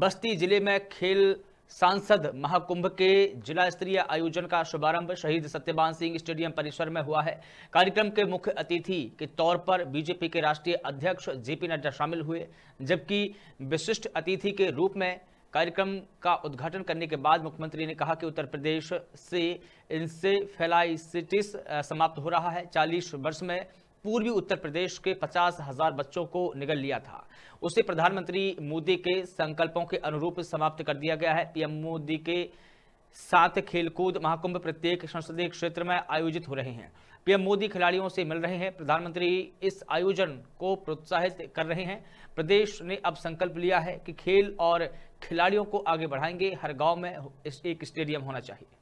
बस्ती जिले में खेल सांसद महाकुंभ के जिला स्तरीय आयोजन का शुभारंभ शहीद सत्यवान सिंह स्टेडियम परिसर में हुआ है कार्यक्रम के मुख्य अतिथि के तौर पर बीजेपी के राष्ट्रीय अध्यक्ष जेपी नड्डा शामिल हुए जबकि विशिष्ट अतिथि के रूप में कार्यक्रम का उद्घाटन करने के बाद मुख्यमंत्री ने कहा कि उत्तर प्रदेश से इनसे फेलाइसिटिस समाप्त हो रहा है 40 वर्ष में पूर्वी उत्तर प्रदेश के पचास हजार बच्चों को निगल लिया था उसे प्रधानमंत्री मोदी के संकल्पों के अनुरूप समाप्त कर दिया गया है पीएम मोदी के सात खेलकूद महाकुंभ प्रत्येक संसदीय क्षेत्र में आयोजित हो रहे हैं पीएम मोदी खिलाड़ियों से मिल रहे हैं प्रधानमंत्री इस आयोजन को प्रोत्साहित कर रहे हैं प्रदेश ने अब संकल्प लिया है कि खेल और खिलाड़ियों को आगे बढ़ाएंगे हर गांव में एक स्टेडियम होना चाहिए